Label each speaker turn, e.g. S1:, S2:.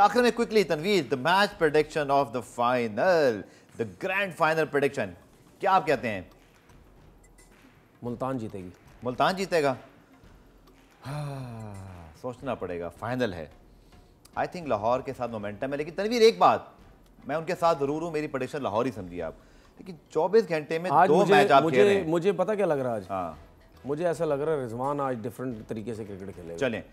S1: आखिर में quickly Tanveer the match prediction of the final the grand final prediction क्या आप कहते हैं मुल्तान जीतेगी मुल्तान जीतेगा हाँ, सोचना पड़ेगा फाइनल है आई थिंक लाहौर के साथ मोमेंटम है लेकिन तनवीर एक बात मैं उनके साथ जरूर हूं मेरी प्रोडिक्शन लाहौर ही समझिए आप लेकिन 24 घंटे में आज दो मुझे, मैच आप मुझे,
S2: मुझे पता क्या लग रहा है आज हाँ मुझे ऐसा लग रहा है रिजवान आज डिफरेंट तरीके से क्रिकेट खेले चले